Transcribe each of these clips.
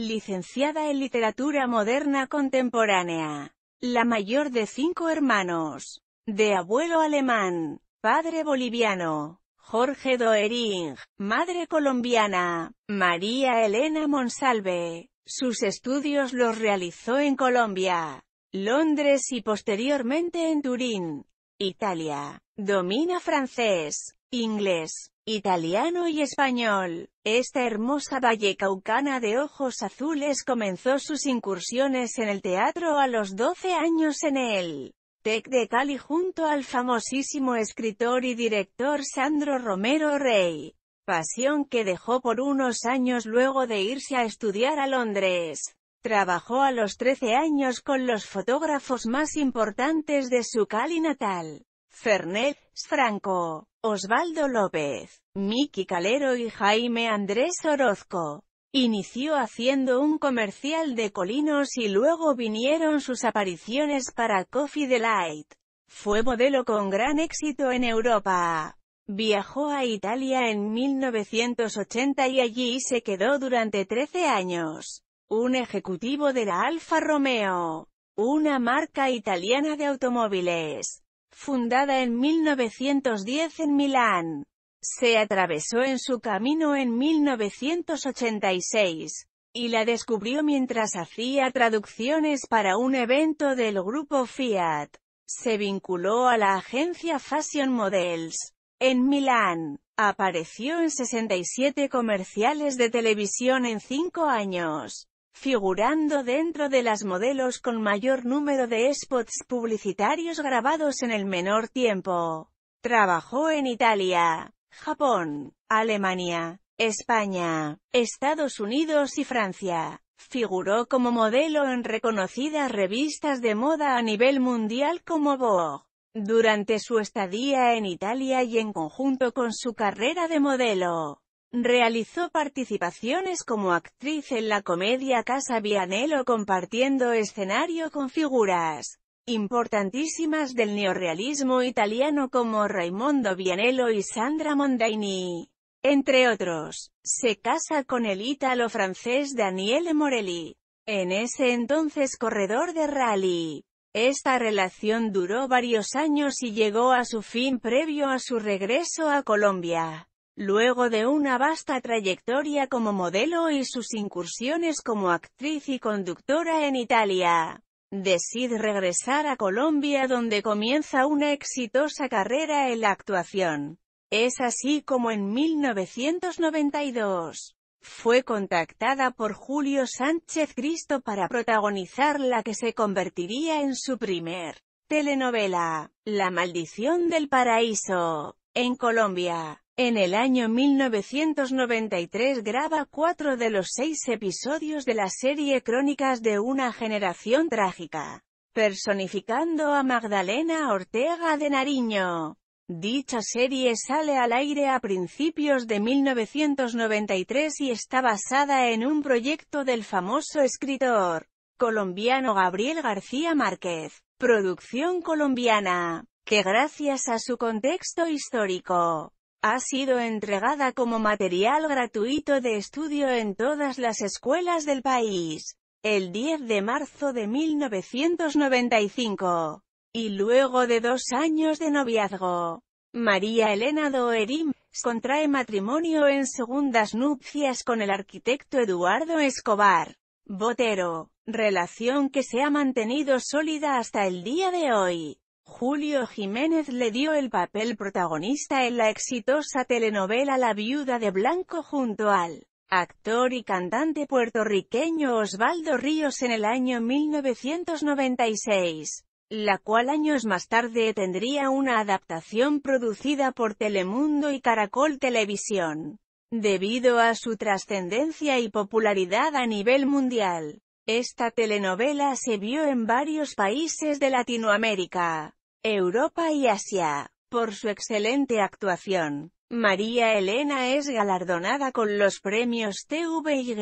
Licenciada en Literatura Moderna Contemporánea. La mayor de cinco hermanos. De abuelo alemán, padre boliviano, Jorge Doering, madre colombiana, María Elena Monsalve. Sus estudios los realizó en Colombia, Londres y posteriormente en Turín, Italia. Domina francés, inglés, italiano y español. Esta hermosa vallecaucana de ojos azules comenzó sus incursiones en el teatro a los 12 años en el TEC de Cali junto al famosísimo escritor y director Sandro Romero Rey, pasión que dejó por unos años luego de irse a estudiar a Londres. Trabajó a los 13 años con los fotógrafos más importantes de su Cali natal. Fernet, Franco, Osvaldo López, Miki Calero y Jaime Andrés Orozco. Inició haciendo un comercial de Colinos y luego vinieron sus apariciones para Coffee Delight. Fue modelo con gran éxito en Europa. Viajó a Italia en 1980 y allí se quedó durante 13 años. Un ejecutivo de la Alfa Romeo, una marca italiana de automóviles fundada en 1910 en Milán. Se atravesó en su camino en 1986, y la descubrió mientras hacía traducciones para un evento del grupo Fiat. Se vinculó a la agencia Fashion Models, en Milán. Apareció en 67 comerciales de televisión en cinco años figurando dentro de las modelos con mayor número de spots publicitarios grabados en el menor tiempo. Trabajó en Italia, Japón, Alemania, España, Estados Unidos y Francia. Figuró como modelo en reconocidas revistas de moda a nivel mundial como Vogue. Durante su estadía en Italia y en conjunto con su carrera de modelo, Realizó participaciones como actriz en la comedia Casa Vianello compartiendo escenario con figuras importantísimas del neorrealismo italiano como Raimondo Vianello y Sandra Mondaini. Entre otros, se casa con el ítalo-francés Daniele Morelli, en ese entonces corredor de rally. Esta relación duró varios años y llegó a su fin previo a su regreso a Colombia. Luego de una vasta trayectoria como modelo y sus incursiones como actriz y conductora en Italia, decide regresar a Colombia donde comienza una exitosa carrera en la actuación. Es así como en 1992, fue contactada por Julio Sánchez Cristo para protagonizar la que se convertiría en su primer telenovela, La Maldición del Paraíso, en Colombia. En el año 1993 graba cuatro de los seis episodios de la serie Crónicas de una generación trágica, personificando a Magdalena Ortega de Nariño. Dicha serie sale al aire a principios de 1993 y está basada en un proyecto del famoso escritor colombiano Gabriel García Márquez, producción colombiana, que gracias a su contexto histórico, ha sido entregada como material gratuito de estudio en todas las escuelas del país, el 10 de marzo de 1995, y luego de dos años de noviazgo. María Elena Doerim, contrae matrimonio en segundas nupcias con el arquitecto Eduardo Escobar Botero, relación que se ha mantenido sólida hasta el día de hoy. Julio Jiménez le dio el papel protagonista en la exitosa telenovela La Viuda de Blanco junto al actor y cantante puertorriqueño Osvaldo Ríos en el año 1996, la cual años más tarde tendría una adaptación producida por Telemundo y Caracol Televisión. Debido a su trascendencia y popularidad a nivel mundial, esta telenovela se vio en varios países de Latinoamérica. Europa y Asia. Por su excelente actuación, María Elena es galardonada con los premios TVY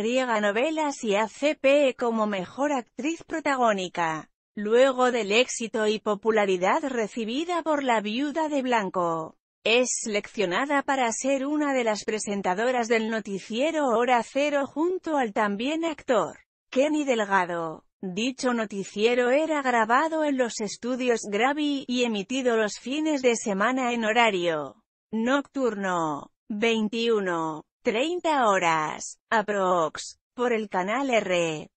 Novelas y ACP como mejor actriz protagónica. Luego del éxito y popularidad recibida por La Viuda de Blanco, es seleccionada para ser una de las presentadoras del noticiero Hora Cero junto al también actor, Kenny Delgado. Dicho noticiero era grabado en los estudios Gravy y emitido los fines de semana en horario nocturno, 21, 30 horas, aprox, por el canal R.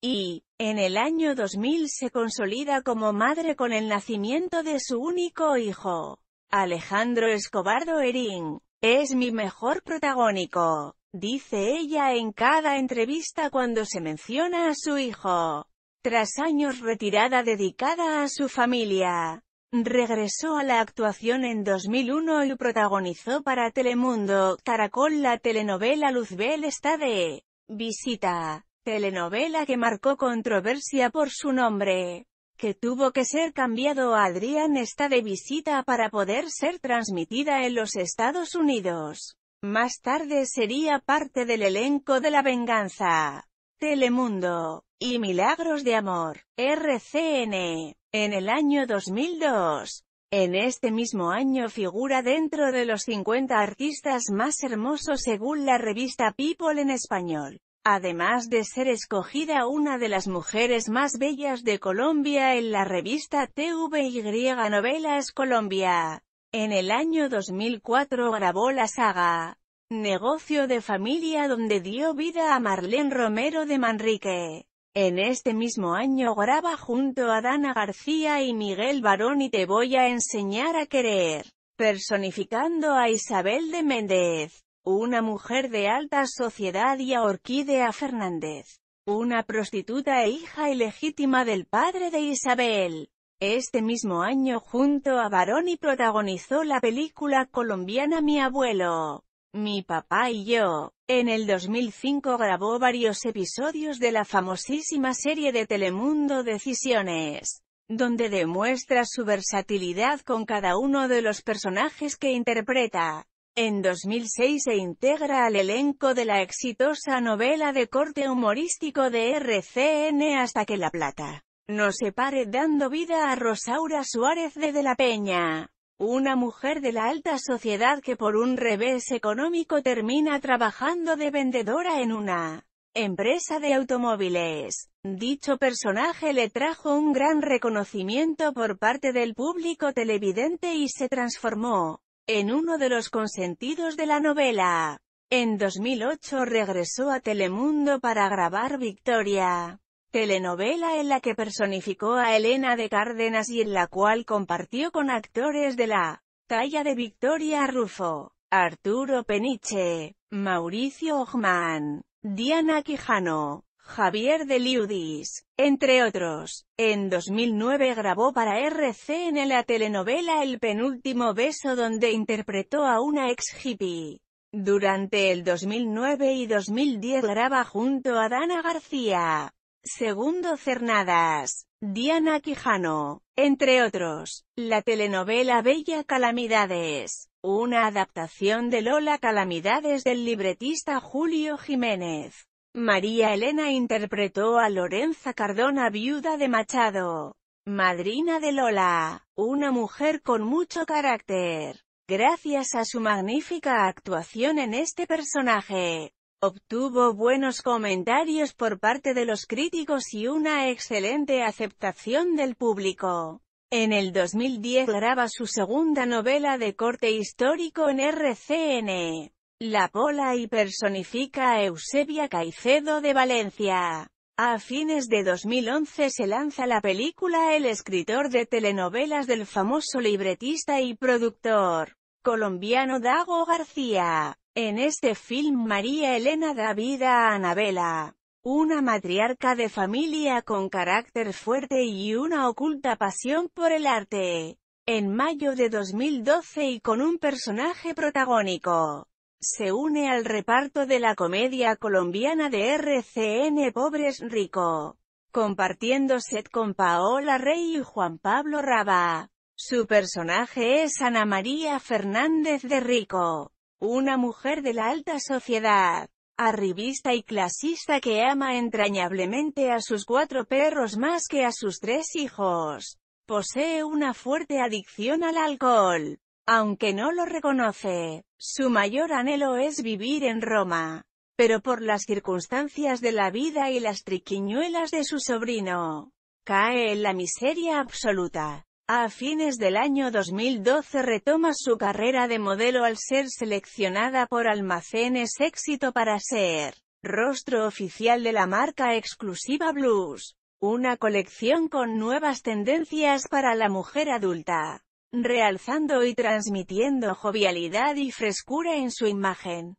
Y, en el año 2000 se consolida como madre con el nacimiento de su único hijo. Alejandro Escobardo Erín, es mi mejor protagónico dice ella en cada entrevista cuando se menciona a su hijo. Tras años retirada dedicada a su familia, regresó a la actuación en 2001 y protagonizó para Telemundo, Caracol la telenovela Luzbel está de visita, telenovela que marcó controversia por su nombre, que tuvo que ser cambiado a Adrián está de visita para poder ser transmitida en los Estados Unidos. Más tarde sería parte del elenco de La Venganza, Telemundo y Milagros de Amor, RCN, en el año 2002. En este mismo año figura dentro de los 50 artistas más hermosos según la revista People en español. Además de ser escogida una de las mujeres más bellas de Colombia en la revista TVY Novelas Colombia. En el año 2004 grabó la saga Negocio de familia donde dio vida a Marlene Romero de Manrique. En este mismo año graba junto a Dana García y Miguel Barón y Te voy a enseñar a querer, personificando a Isabel de Méndez, una mujer de alta sociedad y a Orquídea Fernández, una prostituta e hija ilegítima del padre de Isabel. Este mismo año junto a Baroni protagonizó la película colombiana Mi abuelo, mi papá y yo. En el 2005 grabó varios episodios de la famosísima serie de Telemundo Decisiones, donde demuestra su versatilidad con cada uno de los personajes que interpreta. En 2006 se integra al elenco de la exitosa novela de corte humorístico de RCN Hasta que la Plata no se pare dando vida a Rosaura Suárez de De la Peña. Una mujer de la alta sociedad que por un revés económico termina trabajando de vendedora en una empresa de automóviles. Dicho personaje le trajo un gran reconocimiento por parte del público televidente y se transformó en uno de los consentidos de la novela. En 2008 regresó a Telemundo para grabar Victoria telenovela en la que personificó a Elena de Cárdenas y en la cual compartió con actores de la talla de Victoria Rufo, Arturo Peniche, Mauricio Ogman, Diana Quijano, Javier de Liudis, entre otros. En 2009 grabó para en la telenovela El penúltimo beso donde interpretó a una ex hippie. Durante el 2009 y 2010 graba junto a Dana García. Segundo Cernadas, Diana Quijano, entre otros, la telenovela Bella Calamidades, una adaptación de Lola Calamidades del libretista Julio Jiménez. María Elena interpretó a Lorenza Cardona viuda de Machado, madrina de Lola, una mujer con mucho carácter. Gracias a su magnífica actuación en este personaje, Obtuvo buenos comentarios por parte de los críticos y una excelente aceptación del público. En el 2010 graba su segunda novela de corte histórico en RCN, La Pola y personifica a Eusebia Caicedo de Valencia. A fines de 2011 se lanza la película El escritor de telenovelas del famoso libretista y productor colombiano Dago García. En este film María Elena da vida a Anabela, una matriarca de familia con carácter fuerte y una oculta pasión por el arte. En mayo de 2012 y con un personaje protagónico, se une al reparto de la comedia colombiana de RCN Pobres Rico, compartiendo set con Paola Rey y Juan Pablo Raba. Su personaje es Ana María Fernández de Rico, una mujer de la alta sociedad, arribista y clasista que ama entrañablemente a sus cuatro perros más que a sus tres hijos. Posee una fuerte adicción al alcohol, aunque no lo reconoce. Su mayor anhelo es vivir en Roma, pero por las circunstancias de la vida y las triquiñuelas de su sobrino, cae en la miseria absoluta. A fines del año 2012 retoma su carrera de modelo al ser seleccionada por Almacenes Éxito para ser rostro oficial de la marca exclusiva Blues, una colección con nuevas tendencias para la mujer adulta, realzando y transmitiendo jovialidad y frescura en su imagen.